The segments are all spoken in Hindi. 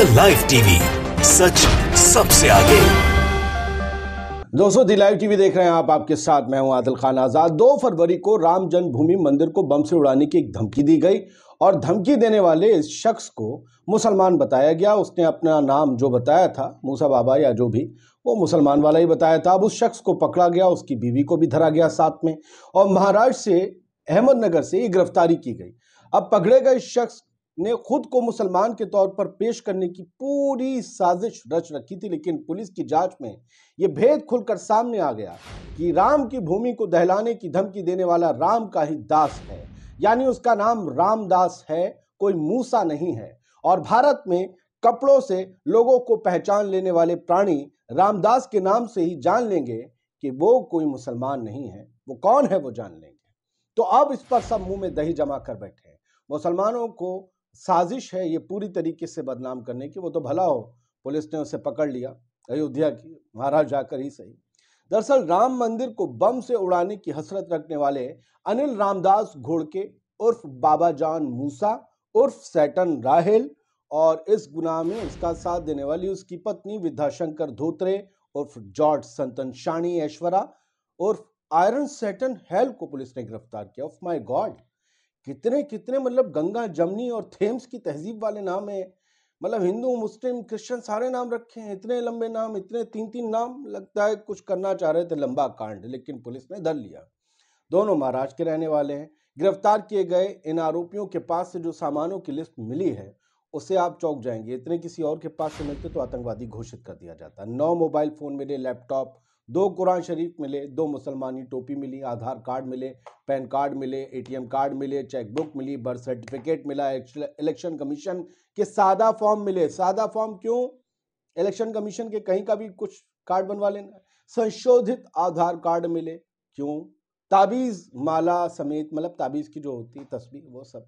द लाइव टीवी सच सबसे आगे दोस्तों दिलाई टीवी देख रहे हैं आप आपके साथ मैं हूं आदिल खान आजाद दो फरवरी को राम जन्मभूमि मंदिर को बम से उड़ाने की एक धमकी दी गई और धमकी देने वाले इस शख्स को मुसलमान बताया गया उसने अपना नाम जो बताया था मूसा बाबा या जो भी वो मुसलमान वाला ही बताया था अब उस शख्स को पकड़ा गया उसकी बीवी को भी धरा गया साथ में और महाराष्ट्र से अहमदनगर से ये गिरफ्तारी की गई अब पकड़े गए शख्स ने खुद को मुसलमान के तौर पर पेश करने की पूरी साजिश रच रखी थी लेकिन पुलिस की जांच में यह भेद खुलकर सामने आ गया कि राम की भूमि को दहलाने की धमकी देने वाला राम का ही दास है यानी उसका नाम रामदास है कोई मूसा नहीं है और भारत में कपड़ों से लोगों को पहचान लेने वाले प्राणी रामदास के नाम से ही जान लेंगे कि वो कोई मुसलमान नहीं है वो कौन है वो जान लेंगे तो अब इस पर सब मुंह में दही जमा कर बैठे मुसलमानों को साजिश है ये पूरी तरीके से बदनाम करने की वो तो भला हो पुलिस ने उसे पकड़ लिया अयोध्या की महाराज जाकर ही सही दरअसल राम मंदिर को बम से उड़ाने की हसरत रखने वाले अनिल रामदास घोड़के उर्फ बाबा जान मूसा उर्फ सैटन राहेल और इस गुनाह में उसका साथ देने वाली उसकी पत्नी विद्याशंकर धोत्रे उर्फ जॉर्ज संतन शाणी ऐश्वरा उर्फ आयरन सैटन हेल को पुलिस ने गिरफ्तार किया ऑफ माय गॉड कितने कितने मतलब गंगा जमनी और थेम्स की तहजीब वाले नाम है मतलब हिंदू मुस्लिम क्रिश्चियन सारे नाम रखे हैं इतने लंबे नाम इतने तीन तीन नाम लगता है कुछ करना चाह रहे थे लंबा कांड लेकिन पुलिस ने धर लिया दोनों महाराज के रहने वाले हैं गिरफ्तार किए गए इन आरोपियों के पास से जो सामानों की लिस्ट मिली है उसे आप चौक जाएंगे इतने किसी और के पास से मिलते तो आतंकवादी घोषित कर दिया जाता नौ मोबाइल फ़ोन मिले लैपटॉप दो कुरान शरीफ मिले दो मुसलमानी टोपी मिली आधार कार्ड मिले पैन कार्ड मिले एटीएम कार्ड मिले चेकबुक मिली बर्थ सर्टिफिकेट मिला इलेक्शन कमीशन के सादा फॉर्म मिले सादा फॉर्म क्यों इलेक्शन कमीशन के कहीं का भी कुछ कार्ड बनवा लेना संशोधित आधार कार्ड मिले क्यों ताबीज माला समेत मतलब ताबीज की जो होती है तस्वीर वो सब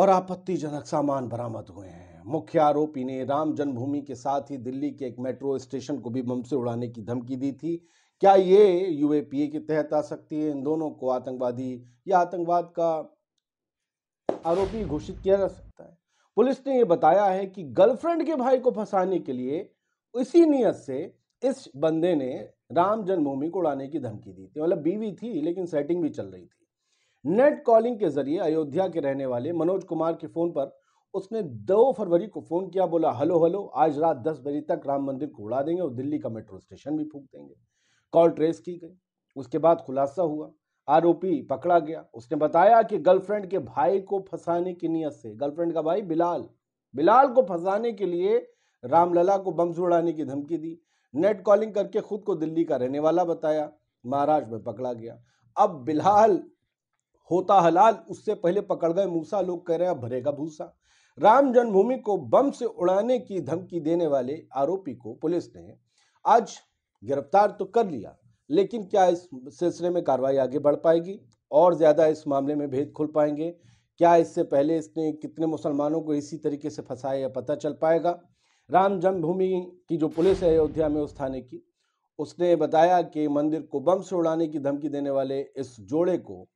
और आपत्तिजनक सामान बरामद हुए हैं मुख्य आरोपी ने राम जन्मभूमि के साथ ही दिल्ली के एक मेट्रो स्टेशन को भी बम से उड़ाने की धमकी दी थी क्या ये यूएपीए के तहत आ सकती है इन दोनों को आतंकवादी या आतंकवाद का आरोपी घोषित किया जा सकता है पुलिस ने यह बताया है कि गर्लफ्रेंड के भाई को फंसाने के लिए इसी नियत से इस बंदे ने राम जन्मभूमि को उड़ाने की धमकी दी थी मतलब बीवी थी लेकिन सेटिंग भी चल रही थी नेट कॉलिंग के जरिए अयोध्या के रहने वाले मनोज कुमार के फोन पर उसने दो फरवरी को फ़ोन किया बोला हलो हलो आज रात दस बजे तक राम मंदिर को उड़ा देंगे और दिल्ली का मेट्रो स्टेशन भी फूक देंगे कॉल ट्रेस की गई उसके बाद खुलासा हुआ आरोपी पकड़ा गया उसने बताया कि गर्लफ्रेंड के भाई को फंसाने की नीयत से गर्लफ्रेंड का भाई बिलाल बिलाल को फंसाने के लिए रामलला को बम उड़ाने की धमकी दी नेट कॉलिंग करके खुद को दिल्ली का रहने वाला बताया महाराष्ट्र में पकड़ा गया अब बिलाल होता हलाल उससे पहले पकड़ गए मूसा लोग कह रहे हैं भरेगा भूसा राम जन्मभूमि को बम से उड़ाने की धमकी देने वाले आरोपी को पुलिस ने आज गिरफ्तार तो कर लिया लेकिन क्या इस सिलसिले में कार्रवाई आगे बढ़ पाएगी और ज़्यादा इस मामले में भेद खुल पाएंगे क्या इससे पहले इसने कितने मुसलमानों को इसी तरीके से फंसाया या पता चल पाएगा राम जन्मभूमि की जो पुलिस है अयोध्या में उस थाने की उसने बताया कि मंदिर को बम से उड़ाने की धमकी देने वाले इस जोड़े को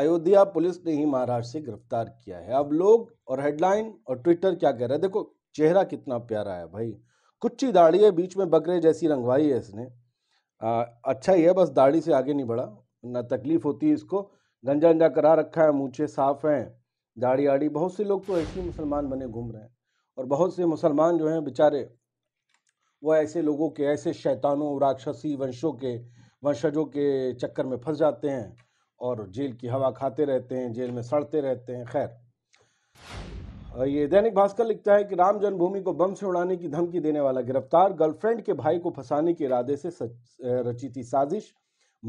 अयोध्या पुलिस ने ही महाराज से गिरफ्तार किया है अब लोग और हेडलाइन और ट्विटर क्या कह रहे हैं देखो चेहरा कितना प्यारा है भाई कुच्ची दाढ़ी है बीच में बकरे जैसी रंगवाई है इसने आ, अच्छा ही है बस दाढ़ी से आगे नहीं बढ़ा ना तकलीफ होती है इसको गंजा गंजा करा रखा है मूछे साफ हैं दाढ़ी आड़ी बहुत से लोग तो ऐसे मुसलमान बने घूम रहे हैं और बहुत से मुसलमान जो हैं बेचारे वो ऐसे लोगों के ऐसे शैतानों राक्षसी वंशों के वंशजों के चक्कर में फंस जाते हैं और जेल की हवा खाते रहते हैं जेल में सड़ते रहते हैं खैर ये दैनिक भास्कर लिखता है कि राम जन्मभूमि को बम से उड़ाने की धमकी देने वाला गिरफ्तार गर्लफ्रेंड के भाई को फंसाने के इरादे से सच, रची थी साजिश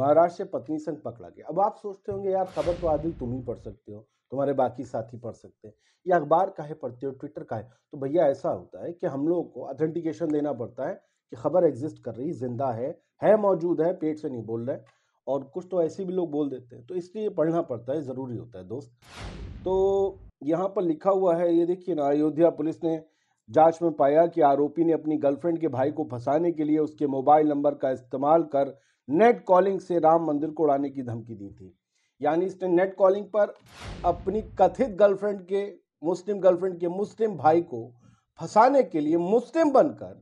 महाराष्ट्र से पत्नी संग पकड़ा गया अब आप सोचते होंगे यार खबर तो आदि तुम ही पढ़ सकते हो तुम्हारे बाकी साथी पढ़ सकते हैं या अखबार काहे पढ़ते हो ट्विटर का है तो भैया ऐसा होता है कि हम लोगों को ऑथेंटिकेशन देना पड़ता है कि खबर एग्जिस्ट कर रही जिंदा है है मौजूद है पेट से नहीं बोल रहे है और कुछ तो ऐसे भी लोग बोल देते हैं तो इसलिए पढ़ना पड़ता है ज़रूरी होता है दोस्त तो यहाँ पर लिखा हुआ है ये देखिए ना अयोध्या पुलिस ने जांच में पाया कि आरोपी ने अपनी गर्लफ्रेंड के भाई को फंसाने के लिए उसके मोबाइल नंबर का इस्तेमाल कर नेट कॉलिंग से राम मंदिर को उड़ाने की धमकी दी थी यानी इसने नेट कॉलिंग पर अपनी कथित गर्लफ्रेंड के मुस्लिम गर्लफ्रेंड के मुस्लिम भाई को फंसाने के लिए मुस्लिम बनकर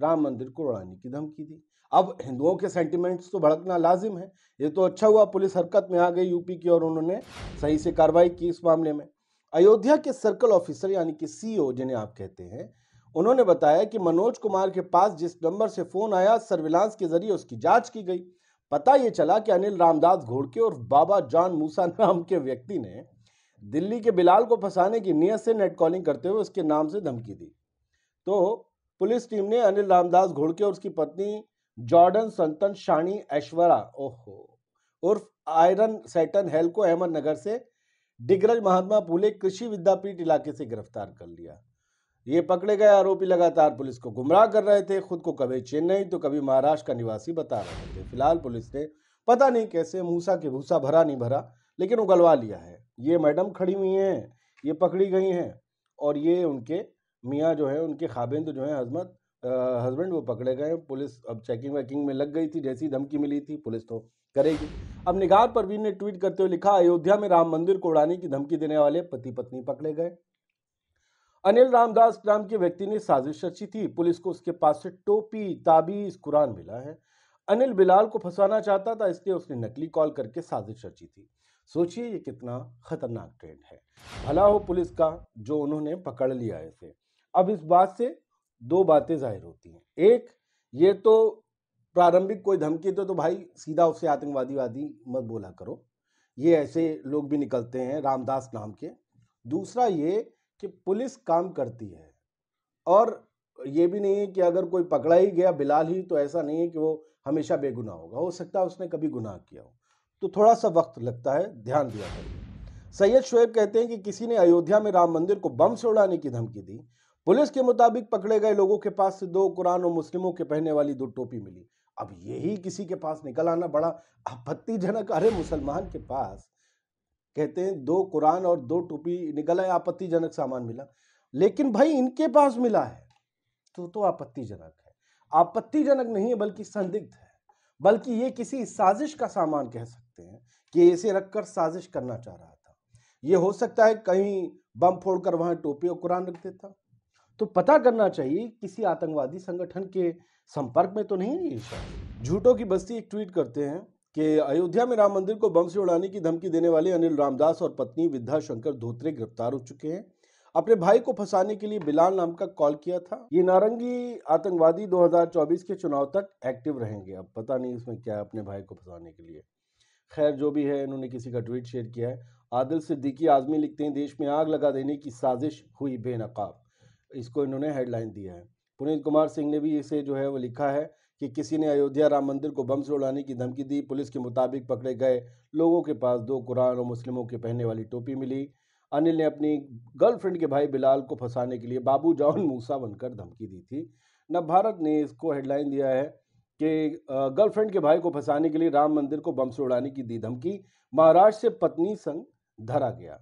राम मंदिर को उड़ाने की धमकी दी अब हिंदुओं के सेंटिमेंट्स तो भड़कना लाजिम है ये तो अच्छा हुआ पुलिस हरकत में आ गई यूपी की और उन्होंने सही से कार्रवाई की इस मामले में अयोध्या के सर्कल ऑफिसर यानी कि सी e जिन्हें आप कहते हैं उन्होंने बताया कि मनोज कुमार के पास जिस नंबर से फोन आया सर्विलांस के जरिए उसकी जांच की गई पता ये चला कि अनिल रामदास घोड़के और बाबा जॉन मूसा नाम के व्यक्ति ने दिल्ली के बिलाल को फंसाने की नियत से नेट कॉलिंग करते हुए उसके नाम से धमकी दी तो पुलिस टीम ने अनिल रामदास घोड़के और उसकी पत्नी जॉर्डन संतन शानी ऐश्वरा ओहो उर्फ आयरन सैटन हेल को अहमदनगर से डिग्रज महात्मा फूले कृषि विद्यापीठ इलाके से गिरफ्तार कर लिया ये पकड़े गए आरोपी लगातार पुलिस को गुमराह कर रहे थे खुद को कभी चेन्नई तो कभी महाराष्ट्र का निवासी बता रहे थे फिलहाल पुलिस ने पता नहीं कैसे मूसा के भूसा भरा नहीं भरा लेकिन उगलवा लिया है ये मैडम खड़ी हुई हैं ये पकड़ी गई हैं और ये उनके मियाँ जो है उनके खाबिंद जो है हजमत हस्बैंड वो पकड़े गए पुलिस अब चेकिंग वैकिंग में लग गई थी जैसी धमकी मिली थी पुलिस तो करेगी अब निगार परवीन ने ट्वीट करते हुए लिखा अयोध्या में राम मंदिर को उड़ाने की धमकी देने वाले पति पत्नी पकड़े गए अनिल रामदास नाम के व्यक्ति ने साजिश रची थी पुलिस को उसके पास से टोपी ताबीज कुरान मिला है अनिल बिलाल को फंसाना चाहता था इसलिए उसने नकली कॉल करके साजिश रची थी सोचिए ये कितना खतरनाक ट्रेंड है भला हो पुलिस का जो उन्होंने पकड़ लिया इसे अब इस बात से दो बातें जाहिर होती हैं एक ये तो प्रारंभिक कोई धमकी तो तो भाई सीधा उससे आतंकवादी वादी मत बोला करो ये ऐसे लोग भी निकलते हैं रामदास नाम के दूसरा ये कि पुलिस काम करती है और ये भी नहीं है कि अगर कोई पकड़ा ही गया बिलाल ही तो ऐसा नहीं है कि वो हमेशा बेगुनाह होगा हो सकता है उसने कभी गुनाह किया हो तो थोड़ा सा वक्त लगता है ध्यान दिया करिए सैयद शोएब कहते हैं कि किसी ने अयोध्या में राम मंदिर को बम से उड़ाने की धमकी दी पुलिस के मुताबिक पकड़े गए लोगों के पास से दो कुरान और मुस्लिमों के पहने वाली दो टोपी मिली अब यही किसी के पास निकल आना बड़ा आपत्तिजनक अरे मुसलमान के पास कहते हैं दो कुरान और दो टोपी निकल आए आपत्तिजनक सामान मिला लेकिन भाई इनके पास मिला है तो तो आपत्तिजनक है आपत्तिजनक नहीं है बल्कि संदिग्ध है बल्कि ये किसी साजिश का सामान कह सकते हैं कि इसे रखकर साजिश करना चाह रहा था ये हो सकता है कहीं बम फोड़कर वहां टोपी और कुरान रख देता तो पता करना चाहिए किसी आतंकवादी संगठन के संपर्क में तो नहीं है झूठों की बस्ती एक ट्वीट करते हैं कि अयोध्या में राम मंदिर को बम से उड़ाने की धमकी देने वाले अनिल रामदास और पत्नी विद्या शंकर धोत्रे गिरफ्तार हो चुके हैं अपने भाई को फंसाने के लिए बिलाल नाम का कॉल किया था ये नारंगी आतंकवादी 2024 के चुनाव तक एक्टिव रहेंगे अब पता नहीं इसमें क्या है अपने भाई को फंसाने के लिए खैर जो भी है इन्होंने किसी का ट्वीट शेयर किया है आदिल सिद्दीकी आजमी लिखते हैं देश में आग लगा देने की साजिश हुई बेनकाब इसको इन्होंने हेडलाइन दिया है पुनीत कुमार सिंह ने भी इसे जो है वो लिखा है कि किसी ने अयोध्या राम मंदिर को बम से उड़ाने की धमकी दी पुलिस के मुताबिक पकड़े गए लोगों के पास दो कुरान और मुस्लिमों के पहनने वाली टोपी मिली अनिल ने अपनी गर्लफ्रेंड के भाई बिलाल को फंसाने के लिए बाबू जॉन मूसा बनकर धमकी दी थी नव भारत ने इसको हेडलाइन दिया है कि गर्लफ्रेंड के भाई को फंसाने के लिए राम मंदिर को बम से उड़ाने की दी धमकी महाराष्ट्र से पत्नी संग धरा गया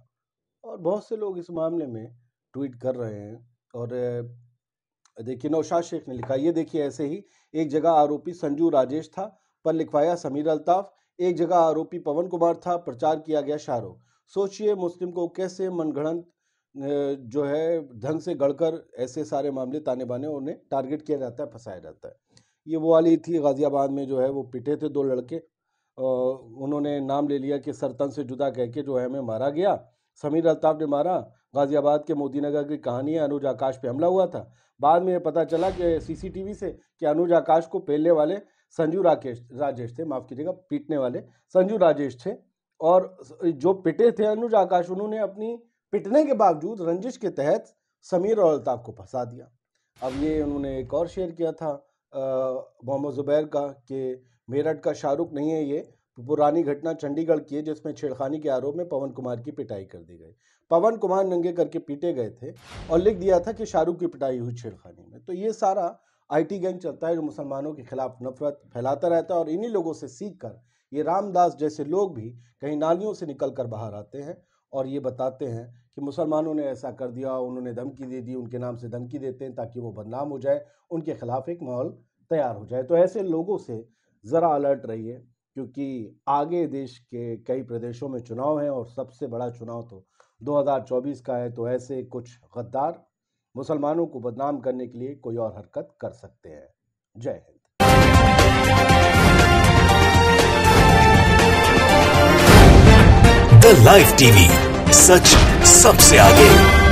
और बहुत से लोग इस मामले में ट्वीट कर रहे हैं और देखिए नौशाद शेख ने लिखा ये देखिए ऐसे ही एक जगह आरोपी संजू राजेश था पर लिखवाया समीर अल्ताफ एक जगह आरोपी पवन कुमार था प्रचार किया गया शाहरुख सोचिए मुस्लिम को कैसे मनगढ़ंत जो है ढंग से गढ़कर ऐसे सारे मामले ताने बाने उन्हें टारगेट किया जाता है फंसाया जाता है ये वो वाली थी गाज़ियाबाद में जो है वो पिटे थे दो लड़के उन्होंने नाम ले लिया कि सरतन से जुदा कह के जो है हमें मारा गया समीर अल्ताफ ने मारा गाजियाबाद के मोदीनगर की कहानी है अनुज आकाश पे हमला हुआ था बाद में पता चला कि सीसीटीवी से कि अनुज आकाश को पहले वाले संजू राकेश राजेश थे माफ़ कीजिएगा पीटने वाले संजू राजेश थे और जो पिटे थे अनुज आकाश उन्होंने अपनी पिटने के बावजूद रंजिश के तहत समीर और अल्ताफ को फंसा दिया अब ये उन्होंने एक और शेयर किया था मोहम्मद ज़ुबैर का कि मेरठ का शाहरुख नहीं है ये पुरानी घटना चंडीगढ़ की है जिसमें छेड़खानी के आरोप में पवन कुमार की पिटाई कर दी गई पवन कुमार नंगे करके पीटे गए थे और लिख दिया था कि शाहरुख की पिटाई हुई छेड़खानी में तो ये सारा आईटी गैंग चलता है जो मुसलमानों के खिलाफ नफरत फैलाता रहता है और इन्हीं लोगों से सीख कर ये रामदास जैसे लोग भी कहीं नालियों से निकल कर बाहर आते हैं और ये बताते हैं कि मुसलमानों ने ऐसा कर दिया उन्होंने धमकी दे दी उनके नाम से धमकी देते हैं ताकि वो बदनाम हो जाए उनके खिलाफ एक माहौल तैयार हो जाए तो ऐसे लोगों से ज़रा अलर्ट रहिए क्योंकि आगे देश के कई प्रदेशों में चुनाव हैं और सबसे बड़ा चुनाव तो 2024 का है तो ऐसे कुछ गद्दार मुसलमानों को बदनाम करने के लिए कोई और हरकत कर सकते हैं जय हिंद लाइव टीवी सच सबसे आगे